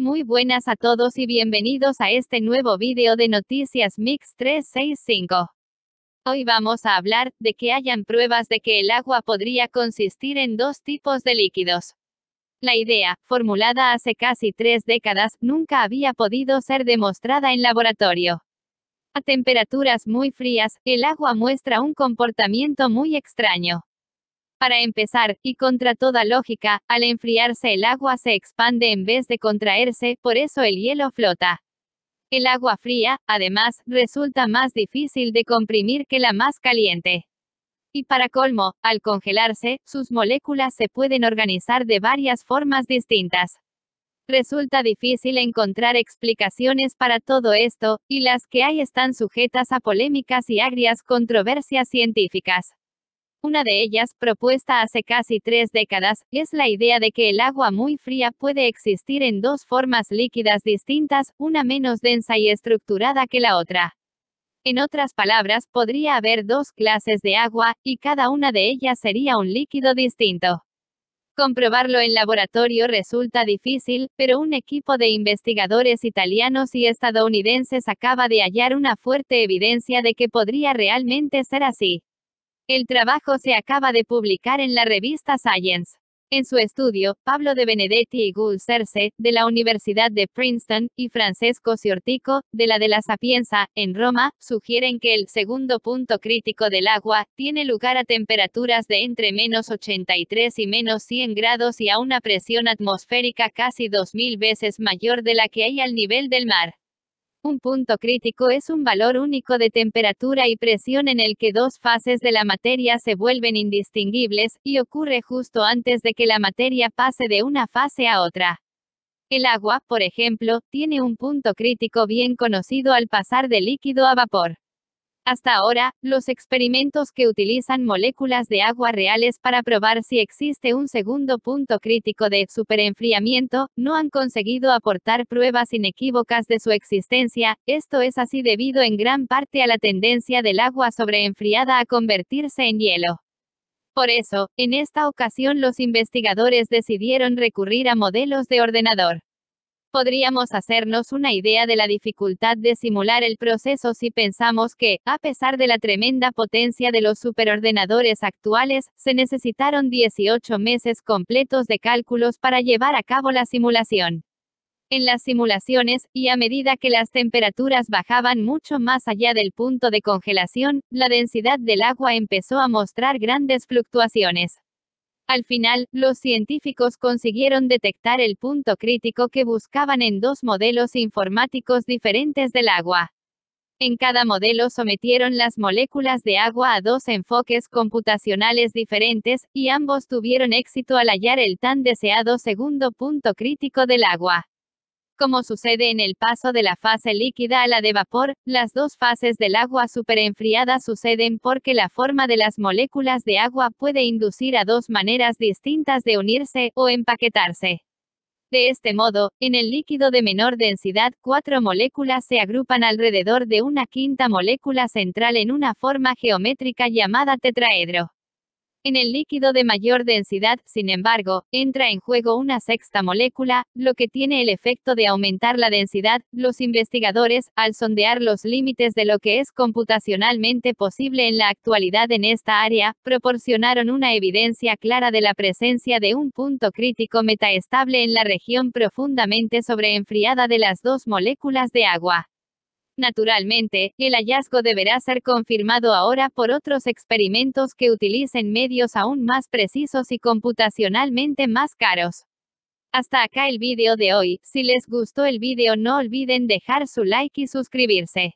Muy buenas a todos y bienvenidos a este nuevo vídeo de Noticias Mix 365. Hoy vamos a hablar de que hayan pruebas de que el agua podría consistir en dos tipos de líquidos. La idea, formulada hace casi tres décadas, nunca había podido ser demostrada en laboratorio. A temperaturas muy frías, el agua muestra un comportamiento muy extraño. Para empezar, y contra toda lógica, al enfriarse el agua se expande en vez de contraerse, por eso el hielo flota. El agua fría, además, resulta más difícil de comprimir que la más caliente. Y para colmo, al congelarse, sus moléculas se pueden organizar de varias formas distintas. Resulta difícil encontrar explicaciones para todo esto, y las que hay están sujetas a polémicas y agrias controversias científicas. Una de ellas, propuesta hace casi tres décadas, es la idea de que el agua muy fría puede existir en dos formas líquidas distintas, una menos densa y estructurada que la otra. En otras palabras, podría haber dos clases de agua, y cada una de ellas sería un líquido distinto. Comprobarlo en laboratorio resulta difícil, pero un equipo de investigadores italianos y estadounidenses acaba de hallar una fuerte evidencia de que podría realmente ser así. El trabajo se acaba de publicar en la revista Science. En su estudio, Pablo de Benedetti y Gul de la Universidad de Princeton, y Francesco Ciortico, de la de la Sapienza, en Roma, sugieren que el segundo punto crítico del agua tiene lugar a temperaturas de entre menos 83 y menos 100 grados y a una presión atmosférica casi 2000 veces mayor de la que hay al nivel del mar. Un punto crítico es un valor único de temperatura y presión en el que dos fases de la materia se vuelven indistinguibles, y ocurre justo antes de que la materia pase de una fase a otra. El agua, por ejemplo, tiene un punto crítico bien conocido al pasar de líquido a vapor. Hasta ahora, los experimentos que utilizan moléculas de agua reales para probar si existe un segundo punto crítico de superenfriamiento, no han conseguido aportar pruebas inequívocas de su existencia, esto es así debido en gran parte a la tendencia del agua sobreenfriada a convertirse en hielo. Por eso, en esta ocasión los investigadores decidieron recurrir a modelos de ordenador podríamos hacernos una idea de la dificultad de simular el proceso si pensamos que, a pesar de la tremenda potencia de los superordenadores actuales, se necesitaron 18 meses completos de cálculos para llevar a cabo la simulación. En las simulaciones, y a medida que las temperaturas bajaban mucho más allá del punto de congelación, la densidad del agua empezó a mostrar grandes fluctuaciones. Al final, los científicos consiguieron detectar el punto crítico que buscaban en dos modelos informáticos diferentes del agua. En cada modelo sometieron las moléculas de agua a dos enfoques computacionales diferentes, y ambos tuvieron éxito al hallar el tan deseado segundo punto crítico del agua. Como sucede en el paso de la fase líquida a la de vapor, las dos fases del agua superenfriada suceden porque la forma de las moléculas de agua puede inducir a dos maneras distintas de unirse o empaquetarse. De este modo, en el líquido de menor densidad, cuatro moléculas se agrupan alrededor de una quinta molécula central en una forma geométrica llamada tetraedro. En el líquido de mayor densidad, sin embargo, entra en juego una sexta molécula, lo que tiene el efecto de aumentar la densidad. Los investigadores, al sondear los límites de lo que es computacionalmente posible en la actualidad en esta área, proporcionaron una evidencia clara de la presencia de un punto crítico metaestable en la región profundamente sobreenfriada de las dos moléculas de agua. Naturalmente, el hallazgo deberá ser confirmado ahora por otros experimentos que utilicen medios aún más precisos y computacionalmente más caros. Hasta acá el vídeo de hoy, si les gustó el vídeo no olviden dejar su like y suscribirse.